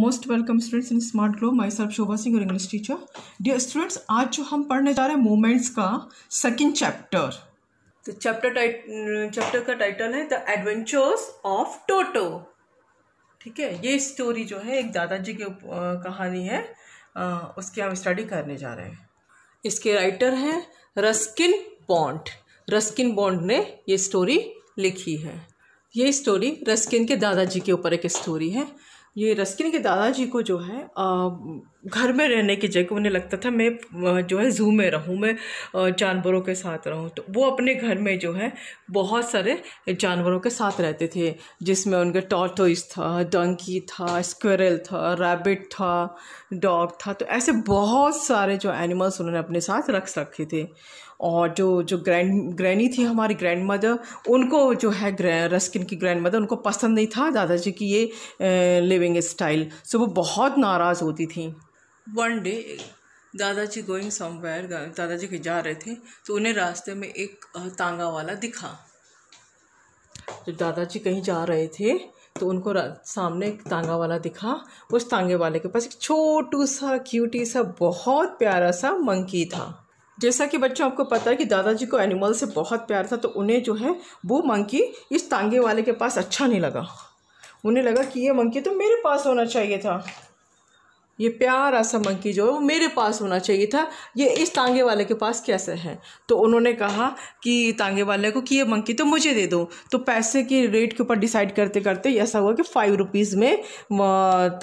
most welcome students in Smart Glow myself Shobha Singh और English teacher dear students आज जो हम पढ़ने जा रहे हैं मोमेंट्स का सेकेंड चैप्टर तो चैप्टर टाइट चैप्टर का टाइटल है द एडवेंचर्स ऑफ टोटो ठीक है ये स्टोरी जो है एक दादाजी की कहानी है उसकी हम स्टडी करने जा रहे हैं इसके राइटर हैं रस्किन बॉन्ड रस्किन बॉन्ड ने ये स्टोरी लिखी है ये स्टोरी रस्किन के दादाजी के ऊपर एक स्टोरी है ये रस्किन के दादाजी को जो है घर में रहने की जगह उन्हें लगता था मैं जो है जू में रहूँ मैं जानवरों के साथ रहूँ तो वो अपने घर में जो है बहुत सारे जानवरों के साथ रहते थे जिसमें उनके टॉर्टोइस था डंकी था स्क्वेरल था रैबिट था डॉग था तो ऐसे बहुत सारे जो एनिमल्स उन्होंने अपने साथ रख रखे थे और जो जो ग्रैंड ग्रैनी थी हमारी ग्रैंड मदर उनको जो है रस्किन की ग्रैंड मदर उनको पसंद नहीं था दादाजी की ये लिविंग स्टाइल सो वो बहुत नाराज़ होती थी वन डे दादाजी गोइंग समवेयर दादाजी के जा रहे थे तो उन्हें रास्ते में एक तांगा वाला दिखा जब दादाजी कहीं जा रहे थे तो उनको सामने एक तांगा वाला दिखा उस तांगे वाले के पास एक छोटू सा क्यूटी सा बहुत प्यारा सा मंकी था जैसा कि बच्चों आपको पता है कि दादाजी को एनिमल से बहुत प्यार था तो उन्हें जो है वो मंकी इस तांगे वाले के पास अच्छा नहीं लगा उन्हें लगा कि ये मंकी तो मेरे पास होना चाहिए था ये प्यारा सा मंकी जो है वो मेरे पास होना चाहिए था ये इस तांगे वाले के पास कैसे है तो उन्होंने कहा कि तांगे वाले को कि ये मंकी तो मुझे दे दो तो पैसे के रेट के ऊपर डिसाइड करते करते ऐसा हुआ कि फ़ाइव रुपीज़ में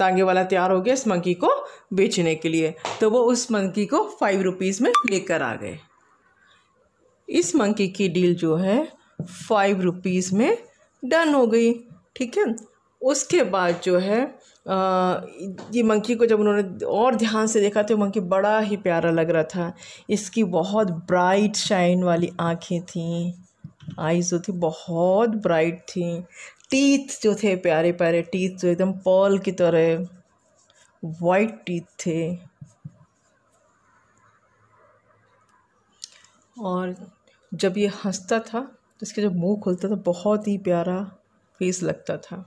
तांगे वाला तैयार हो गया इस मंकी को बेचने के लिए तो वो उस मंकी को फाइव रुपीज़ में लेकर आ गए इस मंकी की डील जो है फाइव रुपीज़ में डन हो गई ठीक है उसके बाद जो है ये मंकी को जब उन्होंने और ध्यान से देखा तो मंकी बड़ा ही प्यारा लग रहा था इसकी बहुत ब्राइट शाइन वाली आँखें थीं आइज़ जो थी बहुत ब्राइट थी टीथ जो थे प्यारे प्यारे टीथ जो एकदम पर्ल की तरह वाइट टीथ थे और जब ये हंसता था तो इसके जब मुंह खुलता था तो बहुत ही प्यारा फेस लगता था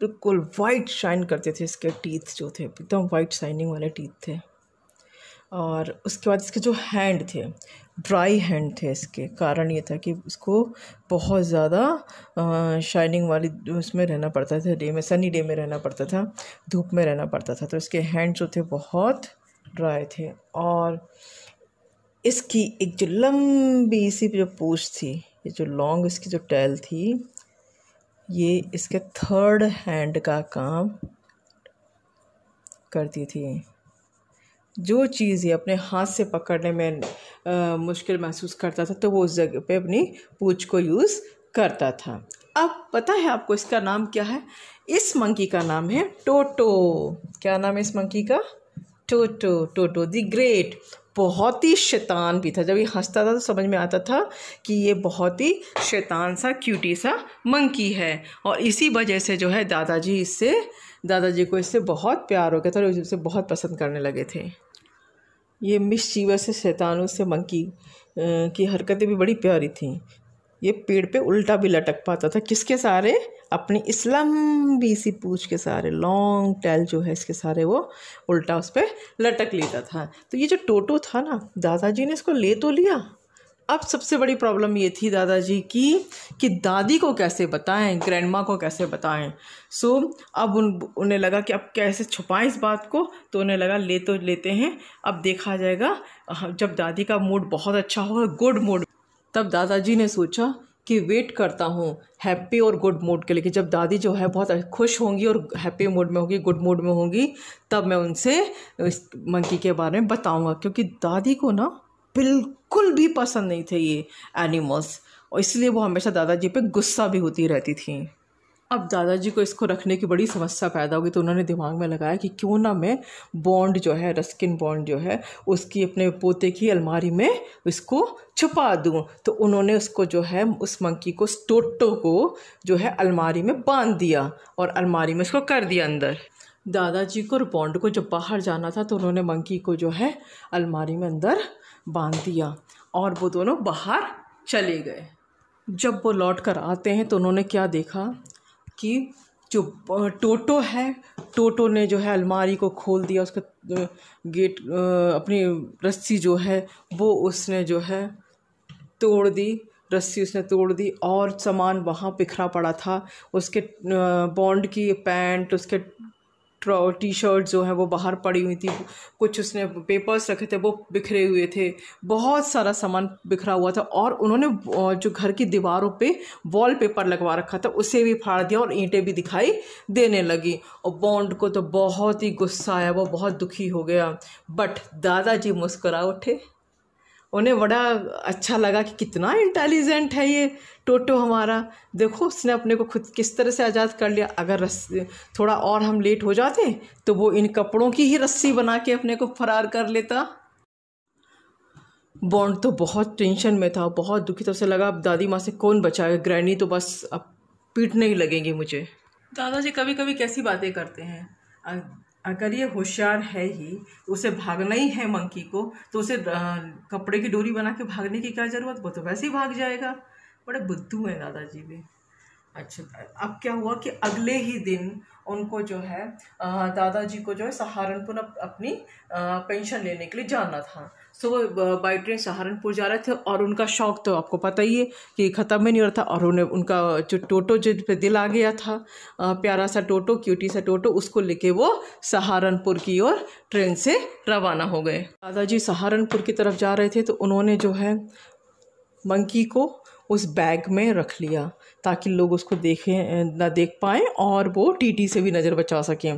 बिल्कुल वाइट शाइन करते थे इसके टीथ जो थे एकदम वाइट शाइनिंग वाले टीथ थे और उसके बाद इसके जो हैंड थे ड्राई हैंड थे इसके कारण ये था कि इसको बहुत ज़्यादा शाइनिंग वाली उसमें रहना पड़ता था डे में सनी डे में रहना पड़ता था धूप में रहना पड़ता था तो इसके हैंड जो थे बहुत ड्राई थे और इसकी एक जो लंबी सी जो पूछ थी ये जो लॉन्ग इसकी जो टैल थी ये इसके थर्ड हैंड का काम करती थी जो चीज़ ये अपने हाथ से पकड़ने में आ, मुश्किल महसूस करता था तो वो उस जगह पे अपनी पूछ को यूज़ करता था अब पता है आपको इसका नाम क्या है इस मंकी का नाम है टोटो क्या नाम है इस मंकी का टोटो टोटो दी ग्रेट बहुत ही शैतान भी था जब ये हंसता था तो समझ में आता था कि ये बहुत ही शैतान सा क्यूटी सा मंकी है और इसी वजह से जो है दादाजी इससे दादाजी को इससे बहुत प्यार हो गया था और इसे बहुत पसंद करने लगे थे ये मिस चीवर से शैतान से मंकी की हरकतें भी बड़ी प्यारी थीं ये पेड़ पे उल्टा भी लटक पाता था किसके सारे अपनी इस्लाम भी सी पूछ के सारे लॉन्ग टेल जो है इसके सारे वो उल्टा उस पर लटक लेता था तो ये जो टोटो था ना दादाजी ने इसको ले तो लिया अब सबसे बड़ी प्रॉब्लम ये थी दादाजी की कि दादी को कैसे बताएं ग्रैंडमा को कैसे बताएं सो so, अब उन उन्हें लगा कि अब कैसे छुपाएं इस बात को तो उन्हें लगा ले तो लेते हैं अब देखा जाएगा जब दादी का मूड बहुत अच्छा होगा गुड मूड तब दादाजी ने सोचा कि वेट करता हूँ हैप्पी और गुड मूड के लिए कि जब दादी जो है बहुत खुश होंगी और हैप्पी मूड में होगी गुड मूड में होंगी तब मैं उनसे इस मंकी के बारे में बताऊँगा क्योंकि दादी को ना बिल्कुल भी पसंद नहीं थे ये एनिमल्स और इसलिए वो हमेशा दादाजी पे गुस्सा भी होती रहती थी अब दादाजी को इसको रखने की बड़ी समस्या पैदा होगी तो उन्होंने दिमाग में लगाया कि क्यों ना मैं बॉन्ड जो है रस्किन बॉन्ड जो है उसकी अपने पोते की अलमारी में इसको छुपा दूँ तो उन्होंने उसको जो है उस मंकी को टोटो को जो है अलमारी में बांध दिया और अलमारी में उसको कर दिया अंदर दादाजी को और बॉन्ड को जब बाहर जाना था तो उन्होंने मंकी को जो है अलमारी में अंदर बांध दिया और वो दोनों बाहर चले गए जब वो लौट कर आते हैं तो उन्होंने क्या देखा कि जो टोटो है टोटो ने जो है अलमारी को खोल दिया उसका गेट अपनी रस्सी जो है वो उसने जो है तोड़ दी रस्सी उसने तोड़ दी और सामान वहाँ बिखरा पड़ा था उसके बॉन्ड की पैंट उसके टी शर्ट जो है वो बाहर पड़ी हुई थी कुछ उसने पेपर्स रखे थे वो बिखरे हुए थे बहुत सारा सामान बिखरा हुआ था और उन्होंने जो घर की दीवारों पे वॉल पेपर लगवा रखा था उसे भी फाड़ दिया और ईंटें भी दिखाई देने लगी और बॉन्ड को तो बहुत ही गुस्सा आया वो बहुत दुखी हो गया बट दादाजी मुस्करा उठे उन्हें बड़ा अच्छा लगा कि कितना इंटेलिजेंट है ये टोटो हमारा देखो उसने अपने को खुद किस तरह से आज़ाद कर लिया अगर रस्सी थोड़ा और हम लेट हो जाते तो वो इन कपड़ों की ही रस्सी बना के अपने को फरार कर लेता बॉन्ड तो बहुत टेंशन में था बहुत दुखी था उसे लगा अब दादी माँ से कौन बचाएगा ग्रैनी तो बस अब पीटने ही लगेंगी मुझे दादाजी कभी कभी कैसी बातें करते हैं अगर ये होशियार है ही उसे भागना ही है मंकी को तो उसे कपड़े की डोरी बना के भागने की क्या ज़रूरत वो तो वैसे ही भाग जाएगा बड़े बुद्धू हैं दादाजी भी अच्छा अब क्या हुआ कि अगले ही दिन उनको जो है दादाजी को जो है सहारनपुर अपनी पेंशन लेने के लिए जाना था तो वो बाई ट्रेन सहारनपुर जा रहे थे और उनका शौक तो आपको पता ही है कि ख़त्म ही नहीं हो रहा था और उन्हें उनका जो टोटो जिन पर दिल आ गया था प्यारा सा टोटो क्यूटी सा टोटो उसको लेके वो सहारनपुर की ओर ट्रेन से रवाना हो गए दादाजी सहारनपुर की तरफ जा रहे थे तो उन्होंने जो है मंकी को उस बैग में रख लिया ताकि लोग उसको देखें ना देख पाएँ और वो टीटी से भी नज़र बचा सकें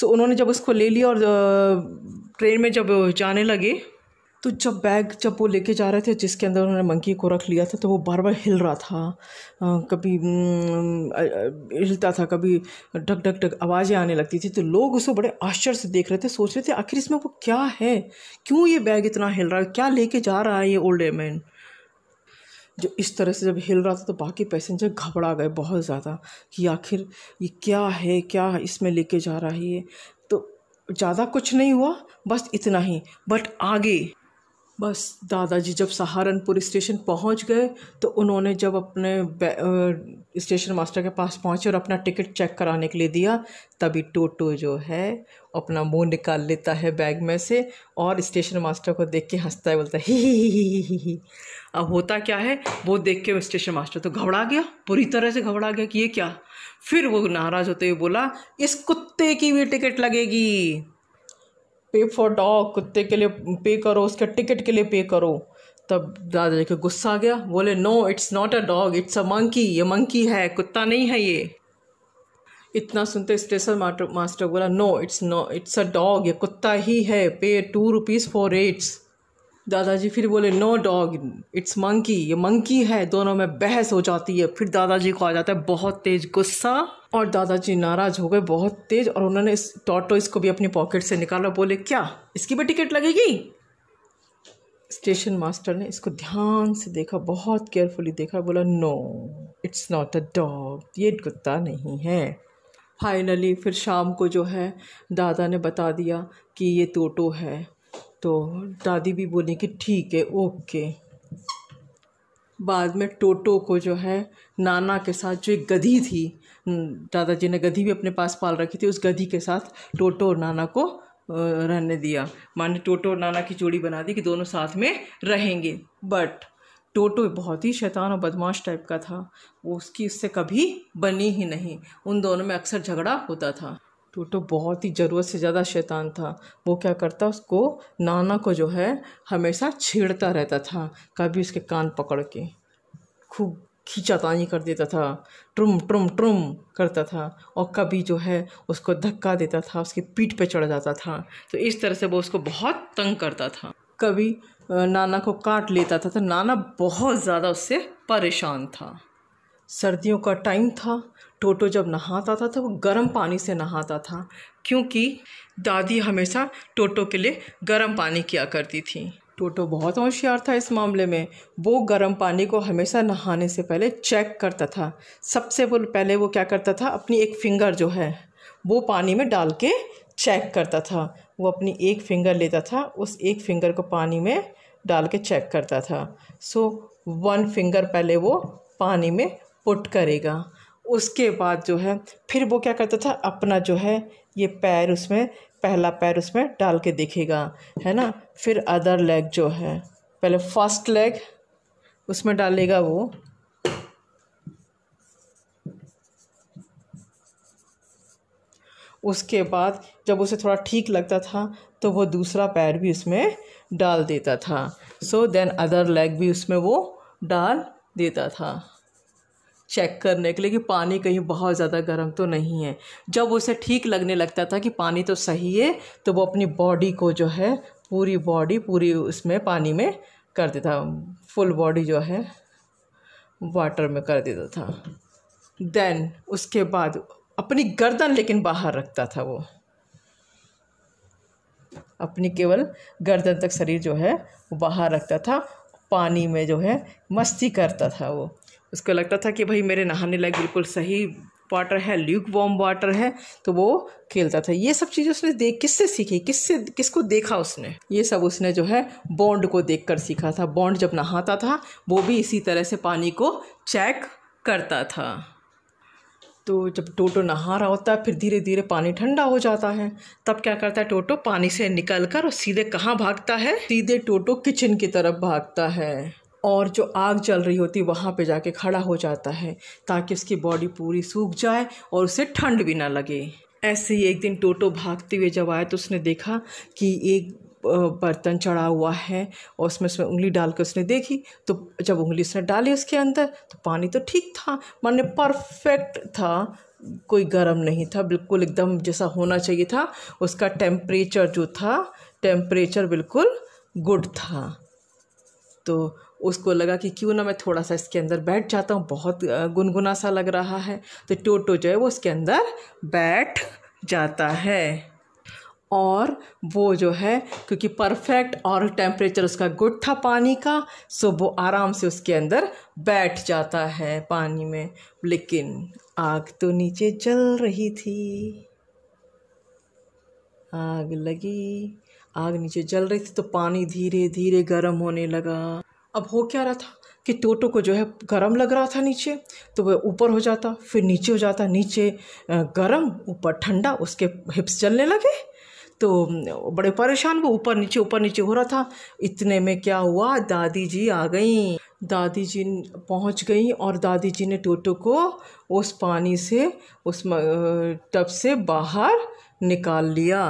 सो उन्होंने जब उसको ले लिया और ट्रेन में जब जाने लगे तो जब बैग जब वो लेके जा रहे थे जिसके अंदर उन्होंने मंकी को रख लिया था तो वो बार बार हिल रहा था आ, कभी हिलता था कभी ढक ढक ढक आवाज़ें आने लगती थी तो लोग उसको बड़े आश्चर्य से देख रहे थे सोच रहे थे आखिर इसमें वो क्या है क्यों ये बैग इतना हिल रहा है क्या लेके जा रहा है ये ओल्ड मैन जो इस तरह से जब हिल रहा था तो बाकी पैसेंजर घबरा गए बहुत ज़्यादा कि आखिर ये क्या है क्या इसमें लेके जा रहा है ये तो ज़्यादा कुछ नहीं हुआ बस इतना ही बट आगे बस दादाजी जब सहारनपुर स्टेशन पहुंच गए तो उन्होंने जब अपने स्टेशन मास्टर के पास पहुंचे और अपना टिकट चेक कराने के लिए दिया तभी टोटो जो है अपना मुंह निकाल लेता है बैग में से और स्टेशन मास्टर को देख के हंसता है बोलता है ही ही ही ही ही ही अब होता क्या है वो देख के स्टेशन मास्टर तो घबरा गया पूरी तरह से घबरा गया कि ये क्या फिर वो नाराज़ होते हुए बोला इस कुत्ते की भी टिकट लगेगी पे फॉर डॉग कुत्ते के लिए पे करो उसके टिकट के लिए पे करो तब दादाजी को गुस्सा आ गया बोले no it's not a dog it's a monkey ये मंकी है कुत्ता नहीं है ये इतना सुनते स्टेशन मास्टर बोला no it's no it's a dog ये कुत्ता ही है पे टू रुपीज़ फॉर एट्स दादाजी फिर बोले नो डॉग इट्स मंकी ये मंकी है दोनों में बहस हो जाती है फिर दादाजी को आ जाता है बहुत तेज गुस्सा और दादाजी नाराज हो गए बहुत तेज और उन्होंने इस टोटो इसको भी अपनी पॉकेट से निकाला बोले क्या इसकी भी टिकट लगेगी स्टेशन मास्टर ने इसको ध्यान से देखा बहुत केयरफुली देखा बोला no it's not a dog ये कुत्ता नहीं है फाइनली फिर शाम को जो है दादा ने बता दिया कि ये टोटो है तो दादी भी बोली कि ठीक है ओके बाद में टोटो को जो है नाना के साथ जो एक गधी थी दादाजी ने गधी भी अपने पास पाल रखी थी उस गधी के साथ टोटो और नाना को रहने दिया माने टोटो और नाना की जोड़ी बना दी कि दोनों साथ में रहेंगे बट टोटो बहुत ही शैतान और बदमाश टाइप का था वो उसकी उससे कभी बनी ही नहीं उन दोनों में अक्सर झगड़ा होता था टूटो बहुत ही ज़रूरत से ज़्यादा शैतान था वो क्या करता उसको नाना को जो है हमेशा छेड़ता रहता था कभी उसके कान पकड़ के खूब खींचातानी कर देता था ट्रुम ट्रुम ट्रुम करता था और कभी जो है उसको धक्का देता था उसकी पीठ पे चढ़ जाता था तो इस तरह से वो उसको बहुत तंग करता था कभी नाना को काट लेता था तो नाना बहुत ज़्यादा उससे परेशान था सर्दियों का टाइम था टोटो जब नहाता था तो वो गर्म पानी से नहाता था क्योंकि दादी हमेशा टोटो के लिए गर्म पानी किया करती थी टोटो बहुत होशियार था इस मामले में वो गर्म पानी को हमेशा नहाने से पहले चेक करता था सबसे वो पहले वो क्या करता था अपनी एक फिंगर जो है वो पानी में डाल के चेक करता था वो अपनी एक फिंगर लेता था उस एक फिंगर को पानी में डाल के चेक करता था सो वन फिंगर पहले वो पानी में पुट करेगा उसके बाद जो है फिर वो क्या करता था अपना जो है ये पैर उसमें पहला पैर उसमें डाल के देखेगा है ना फिर अदर लेग जो है पहले फर्स्ट लेग उसमें डालेगा वो उसके बाद जब उसे थोड़ा ठीक लगता था तो वो दूसरा पैर भी उसमें डाल देता था सो देन अदर लेग भी उसमें वो डाल देता था चेक करने के लिए कि पानी कहीं बहुत ज़्यादा गर्म तो नहीं है जब उसे ठीक लगने लगता था कि पानी तो सही है तो वो अपनी बॉडी को जो है पूरी बॉडी पूरी उसमें पानी में कर देता फुल बॉडी जो है वाटर में कर देता था देन उसके बाद अपनी गर्दन लेकिन बाहर रखता था वो अपनी केवल गर्दन तक शरीर जो है वो बाहर रखता था पानी में जो है मस्ती करता था वो उसको लगता था कि भाई मेरे नहाने लायक बिल्कुल सही वाटर है ल्यूक वॉम वाटर है तो वो खेलता था ये सब चीज़ें उसने देख किससे सीखी किससे किसको देखा उसने ये सब उसने जो है बॉन्ड को देखकर सीखा था बॉन्ड जब नहाता था वो भी इसी तरह से पानी को चेक करता था तो जब टोटो नहा रहा होता है फिर धीरे धीरे पानी ठंडा हो जाता है तब क्या करता है टोटो पानी से निकल कर और सीधे कहाँ भागता है सीधे टोटो किचन की तरफ भागता है और जो आग चल रही होती है वहाँ पे जाके खड़ा हो जाता है ताकि उसकी बॉडी पूरी सूख जाए और उसे ठंड भी ना लगे ऐसे ही एक दिन टोटो भागते हुए जब आए तो उसने देखा कि एक बर्तन चढ़ा हुआ है और उसमें उसमें उंगली डाल के उसने देखी तो जब उंगली उसने डाली उसके अंदर तो पानी तो ठीक था माने परफेक्ट था कोई गर्म नहीं था बिल्कुल एकदम जैसा होना चाहिए था उसका टेम्परेचर जो था टेम्परेचर बिल्कुल गुड था तो उसको लगा कि क्यों ना मैं थोड़ा सा इसके अंदर बैठ जाता हूँ बहुत गुनगुना सा लग रहा है तो टोटो जो है वो उसके अंदर बैठ जाता है और वो जो है क्योंकि परफेक्ट और टेम्परेचर उसका गुड था पानी का सो वो आराम से उसके अंदर बैठ जाता है पानी में लेकिन आग तो नीचे जल रही थी आग लगी आग नीचे जल रही थी तो पानी धीरे धीरे गर्म होने लगा अब हो क्या रहा था कि टोटो को जो है गर्म लग रहा था नीचे तो वह ऊपर हो जाता फिर नीचे हो जाता नीचे गर्म ऊपर ठंडा उसके हिप्स चलने लगे तो बड़े परेशान वो ऊपर नीचे ऊपर नीचे हो रहा था इतने में क्या हुआ दादी जी आ गई दादी जी पहुंच गई और दादी जी ने टोटो को उस पानी से उस टब से बाहर निकाल लिया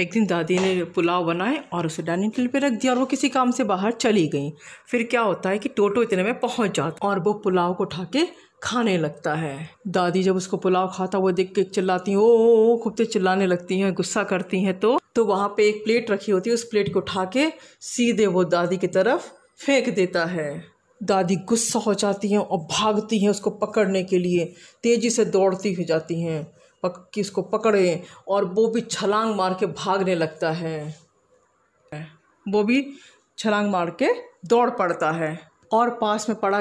एक दिन दादी ने पुलाव बनाए और उसे डाइनिंग टेबल पे रख दिया और वो किसी काम से बाहर चली गई फिर क्या होता है कि टोटो इतने में पहुंच जाता और वो पुलाव को उठा के खाने लगता है दादी जब उसको पुलाव खाता वो देख के चिल्लाती ओ ओ खूब तेज चिल्लाने लगती हैं गुस्सा करती हैं तो तो वहाँ पे एक प्लेट रखी होती है उस प्लेट को उठा के सीधे वो दादी की तरफ फेंक देता है दादी गुस्सा हो जाती हैं और भागती हैं उसको पकड़ने के लिए तेज़ी से दौड़ती हो जाती हैं पक किसको पकड़े और वो भी छलांग मार के भागने लगता है वो भी छलांग मार के दौड़ पड़ता है और पास में पड़ा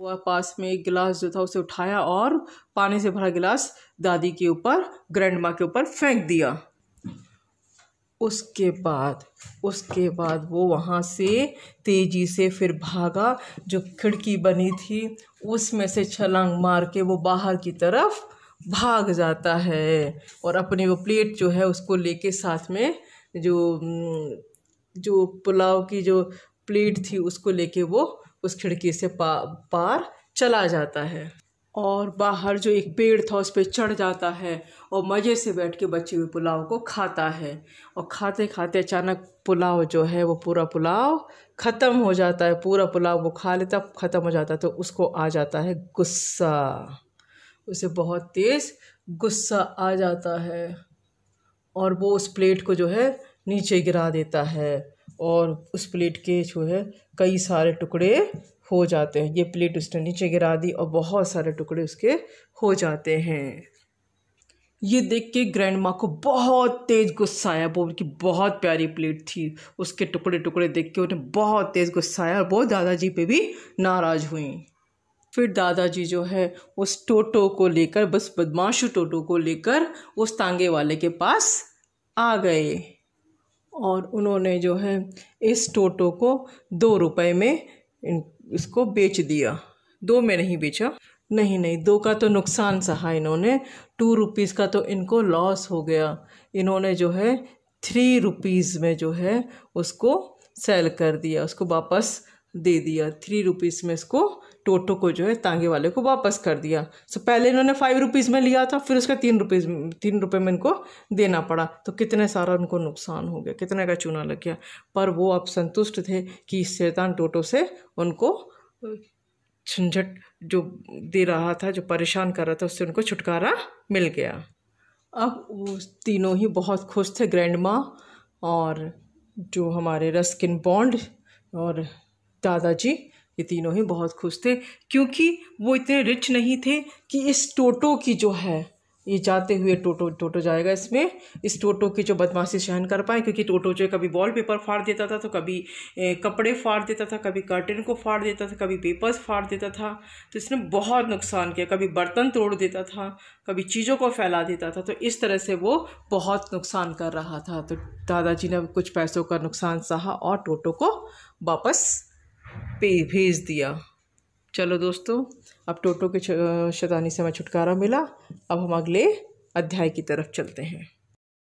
हुआ पास में एक गिलास जो था उसे उठाया और पानी से भरा गिलास दादी के ऊपर ग्रैंड माँ के ऊपर फेंक दिया उसके बाद उसके बाद वो वहाँ से तेज़ी से फिर भागा जो खिड़की बनी थी उसमें से छलांग मार के वो बाहर की तरफ भाग जाता है और अपने वो प्लेट जो है उसको लेके साथ में जो जो पुलाव की जो प्लेट थी उसको लेके वो उस खिड़की से पा, पार चला जाता है और बाहर जो एक पेड़ था उस पर चढ़ जाता है और मज़े से बैठ के बच्चे हुए पुलाव को खाता है और खाते खाते अचानक पुलाव जो है वो पूरा पुलाव ख़त्म हो जाता है पूरा पुलाव वो खा लेता ख़त्म हो जाता है तो उसको आ जाता है गुस्सा उसे बहुत तेज़ गुस्सा आ जाता है और वो उस प्लेट को जो है नीचे गिरा देता है और उस प्लेट के जो है कई सारे टुकड़े हो जाते हैं ये प्लेट उसने नीचे गिरा दी और बहुत सारे टुकड़े उसके हो जाते हैं ये देख के ग्रैंड माँ को बहुत तेज़ गुस्सा आया वो उनकी बहुत प्यारी प्लेट थी उसके टुकड़े टुकड़े देख के उन्हें बहुत तेज़ गुस्सा आया और वो दादाजी पे भी नाराज़ हुई फिर दादाजी जो है उस टोटो को लेकर बस बदमाश टोटो को लेकर उस तांगे वाले के पास आ गए और उन्होंने जो है इस टोटो को दो रुपए में इसको बेच दिया दो में नहीं बेचा नहीं नहीं दो का तो नुकसान सहा इन्होंने टू रुपीज़ का तो इनको लॉस हो गया इन्होंने जो है थ्री रुपीज़ में जो है उसको सेल कर दिया उसको वापस दे दिया थ्री रुपीज़ में इसको टोटो को जो है तांगे वाले को वापस कर दिया सो पहले इन्होंने फाइव रुपीज़ में लिया था फिर उसका तीन रुपीज़ तीन रुपये में इनको देना पड़ा तो कितने सारा उनको नुकसान हो गया कितने का चूना लग गया पर वो अब संतुष्ट थे कि इस शैतान टोटो से उनको झंझट जो दे रहा था जो परेशान कर रहा था उससे उनको छुटकारा मिल गया अब वो तीनों ही बहुत खुश थे ग्रैंड माँ और जो हमारे रस्किन बॉन्ड और दादाजी ये तीनों ही बहुत खुश थे क्योंकि वो इतने रिच नहीं थे कि इस टोटो की जो है ये जाते हुए टोटो टोटो जाएगा इसमें इस टोटो की जो बदमाशी सहन कर पाए क्योंकि टोटो जो है कभी वॉल पेपर फाड़ देता था तो कभी कपड़े फाड़ देता था कभी कर्टन को फाड़ देता था कभी पेपर्स फाड़ देता था तो इसने बहुत नुकसान किया कभी बर्तन तोड़ देता था कभी चीज़ों को फैला देता था तो इस तरह से वो बहुत नुकसान कर रहा था तो दादाजी ने कुछ पैसों का नुकसान सहा और टोटो को वापस भेज दिया चलो दोस्तों अब टोटो के शैतानी से हमें छुटकारा मिला अब हम अगले अध्याय की तरफ चलते हैं